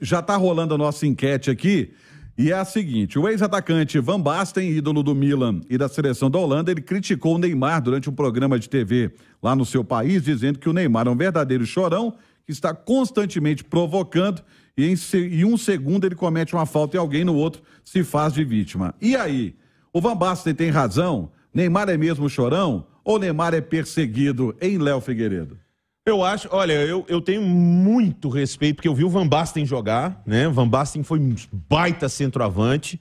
Já está rolando a nossa enquete aqui. E é a seguinte: o ex-atacante Van Basten, ídolo do Milan e da seleção da Holanda, ele criticou o Neymar durante um programa de TV lá no seu país, dizendo que o Neymar é um verdadeiro chorão que está constantemente provocando e em, um segundo ele comete uma falta e alguém no outro se faz de vítima. E aí? O Van Basten tem razão? Neymar é mesmo chorão? Ou Neymar é perseguido em Léo Figueiredo? Eu acho, olha, eu, eu tenho muito respeito, porque eu vi o Van Basten jogar, né? Van Basten foi um baita centroavante,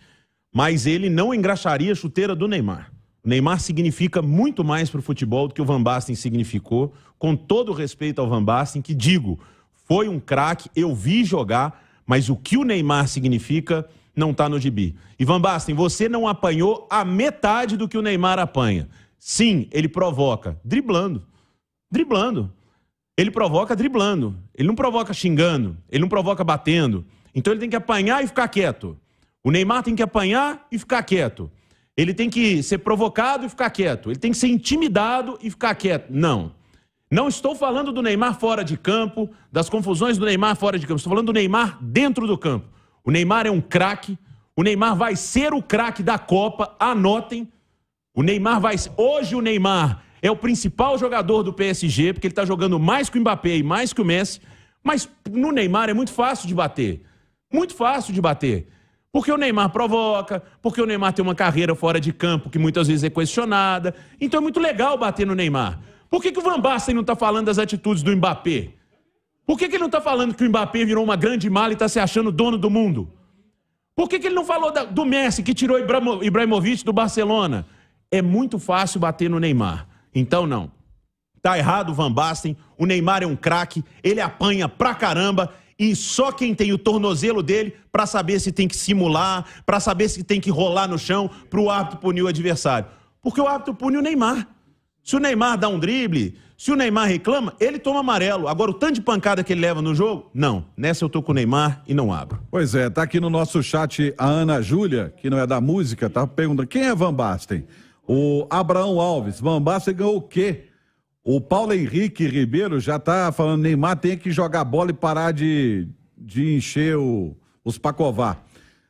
mas ele não engraxaria a chuteira do Neymar. O Neymar significa muito mais para o futebol do que o Van Basten significou, com todo o respeito ao Van Basten, que digo, foi um craque, eu vi jogar, mas o que o Neymar significa não está no gibi. E Van Basten, você não apanhou a metade do que o Neymar apanha. Sim, ele provoca, driblando. Driblando ele provoca driblando, ele não provoca xingando, ele não provoca batendo. Então ele tem que apanhar e ficar quieto. O Neymar tem que apanhar e ficar quieto. Ele tem que ser provocado e ficar quieto. Ele tem que ser intimidado e ficar quieto. Não. Não estou falando do Neymar fora de campo, das confusões do Neymar fora de campo. Estou falando do Neymar dentro do campo. O Neymar é um craque. O Neymar vai ser o craque da Copa. Anotem. O Neymar vai. Hoje o Neymar é o principal jogador do PSG, porque ele está jogando mais que o Mbappé e mais que o Messi. Mas no Neymar é muito fácil de bater. Muito fácil de bater. Porque o Neymar provoca, porque o Neymar tem uma carreira fora de campo que muitas vezes é questionada. Então é muito legal bater no Neymar. Por que, que o Van Basten não está falando das atitudes do Mbappé? Por que, que ele não está falando que o Mbappé virou uma grande mala e está se achando dono do mundo? Por que, que ele não falou da, do Messi, que tirou Ibrahimovic do Barcelona? É muito fácil bater no Neymar. Então não. Tá errado o Van Basten, o Neymar é um craque, ele apanha pra caramba e só quem tem o tornozelo dele para saber se tem que simular, para saber se tem que rolar no chão para o árbitro punir o adversário. Porque o árbitro pune o Neymar. Se o Neymar dá um drible, se o Neymar reclama, ele toma amarelo. Agora, o tanto de pancada que ele leva no jogo, não. Nessa eu tô com o Neymar e não abro. Pois é, tá aqui no nosso chat a Ana Júlia, que não é da música, tá perguntando quem é Van Basten? O Abraão Alves, Mambá, você ganhou o quê? O Paulo Henrique Ribeiro já tá falando, Neymar tem que jogar bola e parar de, de encher o, os pacová.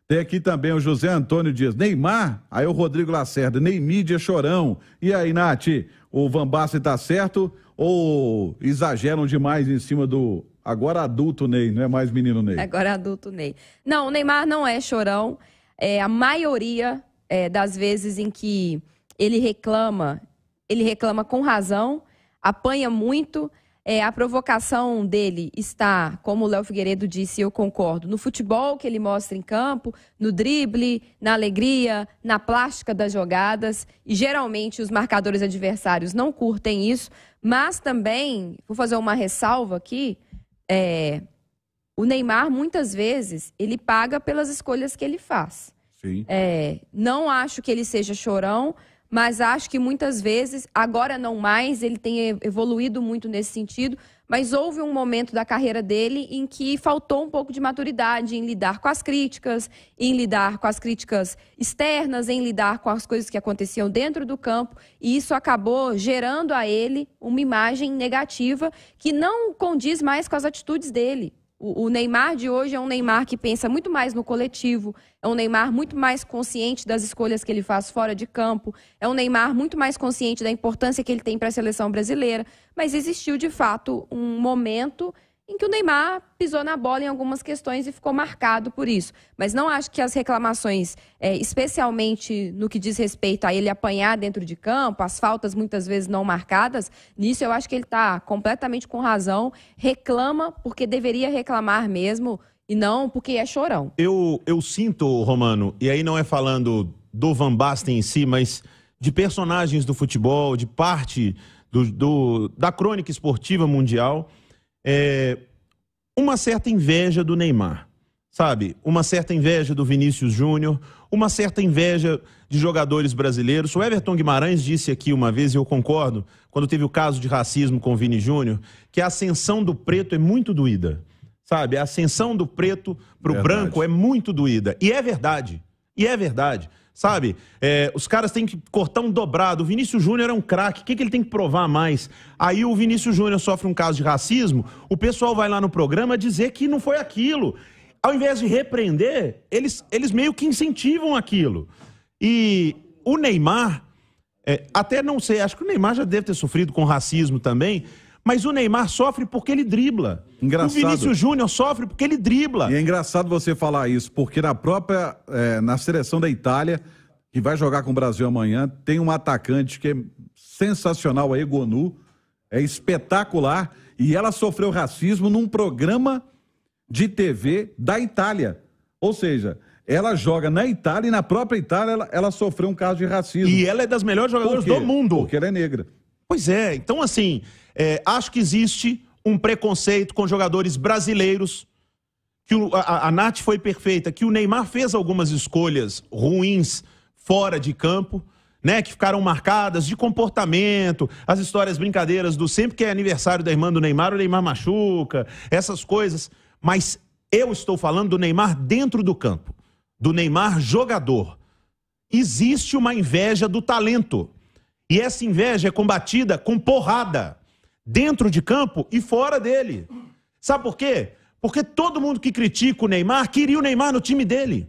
Tem aqui também o José Antônio Dias, Neymar, aí o Rodrigo Lacerda, nem mídia chorão. E aí, Nath, o Van Basten tá certo ou exageram demais em cima do agora adulto Ney, não é mais menino Ney? Agora adulto Ney. Não, o Neymar não é chorão. É, a maioria é, das vezes em que ele reclama, ele reclama com razão, apanha muito. É, a provocação dele está, como o Léo Figueiredo disse, eu concordo, no futebol que ele mostra em campo, no drible, na alegria, na plástica das jogadas. E geralmente os marcadores adversários não curtem isso, mas também, vou fazer uma ressalva aqui, é, o Neymar, muitas vezes, ele paga pelas escolhas que ele faz. Sim. É, não acho que ele seja chorão mas acho que muitas vezes, agora não mais, ele tem evoluído muito nesse sentido, mas houve um momento da carreira dele em que faltou um pouco de maturidade em lidar com as críticas, em lidar com as críticas externas, em lidar com as coisas que aconteciam dentro do campo, e isso acabou gerando a ele uma imagem negativa que não condiz mais com as atitudes dele. O, Neymar de hoje é um Neymar que pensa muito mais no coletivo, é um Neymar muito mais consciente das escolhas que ele faz fora de campo, é um Neymar muito mais consciente da importância que ele tem para a seleção brasileira. Mas existiu, de fato, um momento em que o Neymar pisou na bola em algumas questões e ficou marcado por isso. Mas não acho que as reclamações, é, especialmente no que diz respeito a ele apanhar dentro de campo, as faltas muitas vezes não marcadas, nisso eu acho que ele está completamente com razão, reclama porque deveria reclamar mesmo e não porque é chorão. Eu, eu sinto, Romano, e aí não é falando do Van Basten em si, mas de personagens do futebol, de parte do, do da crônica esportiva mundial é, uma certa inveja do Neymar, sabe? Uma certa inveja do Vinícius Júnior, uma certa inveja de jogadores brasileiros. O Everton Guimarães disse aqui uma vez, e eu concordo, quando teve o caso de racismo com o Vini Júnior, que a ascensão do preto é muito doída, sabe? A ascensão do preto para o branco é muito doída. E é verdade. E é verdade. Sabe? É, os caras têm que cortar um dobrado. O Vinícius Júnior é um craque. O que, que ele tem que provar mais? Aí o Vinícius Júnior sofre um caso de racismo. O pessoal vai lá no programa dizer que não foi aquilo. Ao invés de repreender, eles, eles meio que incentivam aquilo. E o Neymar, é, até não sei, acho que o Neymar já deve ter sofrido com racismo também. Mas o Neymar sofre porque ele dribla. Engraçado. O Vinícius Júnior sofre porque ele dribla. E é engraçado você falar isso, porque na própria. É, na seleção da Itália, que vai jogar com o Brasil amanhã, tem um atacante que é sensacional a é Egonu É espetacular. E ela sofreu racismo num programa de TV da Itália. Ou seja, ela joga na Itália e na própria Itália ela, ela sofreu um caso de racismo. E ela é das melhores jogadoras do mundo. Porque ela é negra. Pois é, então assim, é, acho que existe um preconceito com jogadores brasileiros. Que o, a, a Nath foi perfeita, que o Neymar fez algumas escolhas ruins fora de campo. Né, que ficaram marcadas de comportamento, as histórias brincadeiras do sempre que é aniversário da irmã do Neymar, o Neymar machuca, essas coisas. Mas eu estou falando do Neymar dentro do campo, do Neymar jogador. Existe uma inveja do talento. E essa inveja é combatida com porrada dentro de campo e fora dele. Sabe por quê? Porque todo mundo que critica o Neymar queria o Neymar no time dele.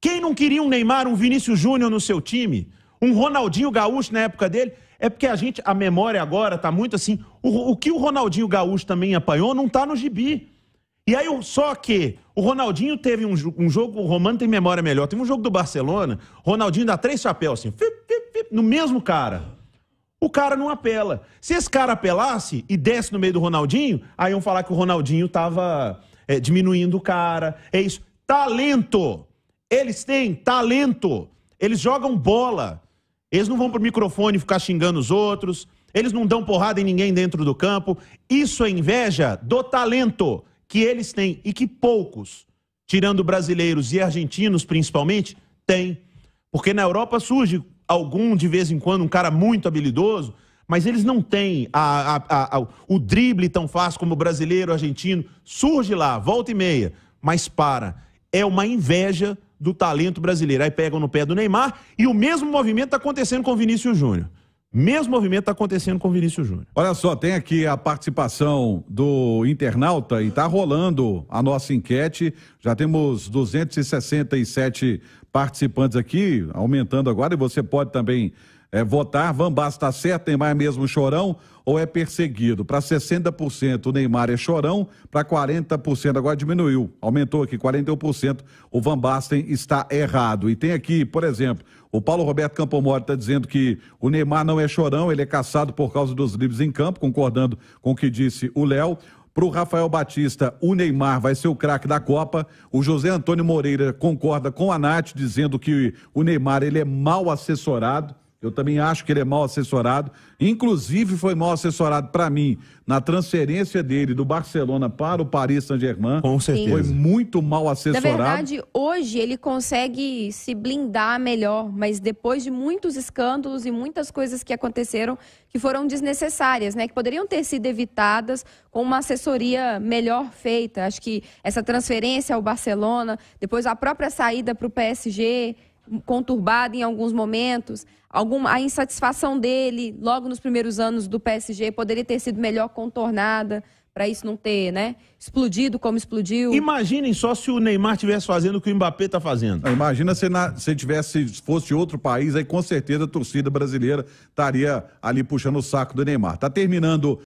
Quem não queria um Neymar, um Vinícius Júnior no seu time, um Ronaldinho Gaúcho na época dele? É porque a gente, a memória agora tá muito assim. O, o que o Ronaldinho Gaúcho também apanhou não tá no gibi. E aí, só que o Ronaldinho teve um, um, jogo, o Romano tem memória melhor, teve um jogo do Barcelona, Ronaldinho dá três chapéus assim, fip, fip, fip, no mesmo cara o cara não apela. Se esse cara apelasse e desse no meio do Ronaldinho, aí iam falar que o Ronaldinho tava é, diminuindo o cara. É isso. Talento! Eles têm talento. Eles jogam bola. Eles não vão pro microfone ficar xingando os outros. Eles não dão porrada em ninguém dentro do campo. Isso é inveja do talento que eles têm e que poucos, tirando brasileiros e argentinos principalmente, têm. Porque na Europa surge algum de vez em quando, um cara muito habilidoso, mas eles não têm a, a, a, o drible tão fácil como o brasileiro, o argentino. Surge lá, volta e meia, mas para. É uma inveja do talento brasileiro. Aí pegam no pé do Neymar e o mesmo movimento está acontecendo com o Vinícius Júnior. Mesmo movimento está acontecendo com o Vinícius Júnior. Olha só, tem aqui a participação do internauta e está rolando a nossa enquete. Já temos 267 participantes aqui, aumentando agora, e você pode também é, votar. Van Basten está certo, Neymar é mesmo chorão ou é perseguido? Para 60% o Neymar é chorão, para 40% agora diminuiu, aumentou aqui 41%. O Van Basten está errado. E tem aqui, por exemplo, o Paulo Roberto Campomori está dizendo que o Neymar não é chorão, ele é caçado por causa dos livres em campo, concordando com o que disse o Léo. Para o Rafael Batista, o Neymar vai ser o craque da Copa. O José Antônio Moreira concorda com a Nath, dizendo que o Neymar ele é mal assessorado eu também acho que ele é mal assessorado. Inclusive, foi mal assessorado para mim na transferência dele do Barcelona para o Paris Saint-Germain. Com certeza. Foi muito mal assessorado. Na verdade, hoje ele consegue se blindar melhor, mas depois de muitos escândalos e muitas coisas que aconteceram que foram desnecessárias, né? Que poderiam ter sido evitadas com uma assessoria melhor feita. Acho que essa transferência ao Barcelona, depois a própria saída para o PSG conturbada em alguns momentos, algum, a insatisfação dele logo nos primeiros anos do PSG poderia ter sido melhor contornada para isso não ter, né, explodido como explodiu. Imaginem só se o Neymar tivesse fazendo o que o Mbappé está fazendo. Imagina se na, se tivesse fosse outro país, aí com certeza a torcida brasileira estaria ali puxando o saco do Neymar. Tá terminando